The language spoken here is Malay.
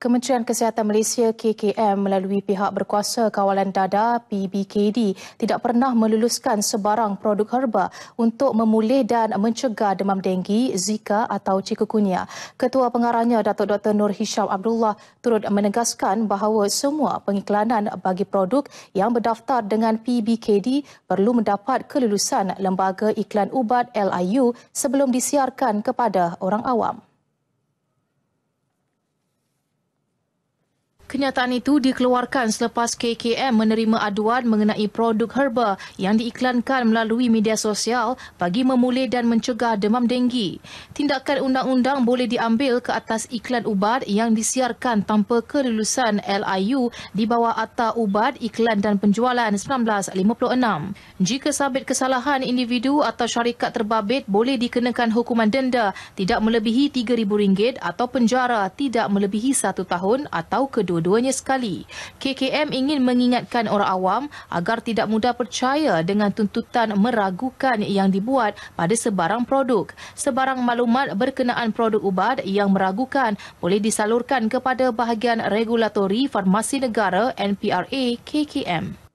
Kementerian Kesihatan Malaysia KKM melalui pihak berkuasa kawalan dada PBKD tidak pernah meluluskan sebarang produk herba untuk memulih dan mencegah demam denggi, zika atau cikukunya. Ketua pengarahnya Datuk Dr Nur Hisham Abdullah turut menegaskan bahawa semua pengiklanan bagi produk yang berdaftar dengan PBKD perlu mendapat kelulusan Lembaga Iklan Ubat LIU sebelum disiarkan kepada orang awam. Kenyataan itu dikeluarkan selepas KKM menerima aduan mengenai produk herba yang diiklankan melalui media sosial bagi memulih dan mencegah demam denggi. Tindakan undang-undang boleh diambil ke atas iklan ubat yang disiarkan tanpa kelulusan LIU di bawah atta Ubat Iklan dan Penjualan 1956. Jika sabit kesalahan individu atau syarikat terbabit boleh dikenakan hukuman denda tidak melebihi RM3,000 atau penjara tidak melebihi satu tahun atau kedua dua-duanya sekali. KKM ingin mengingatkan orang awam agar tidak mudah percaya dengan tuntutan meragukan yang dibuat pada sebarang produk. Sebarang maklumat berkenaan produk ubat yang meragukan boleh disalurkan kepada bahagian regulatori farmasi negara NPRA KKM.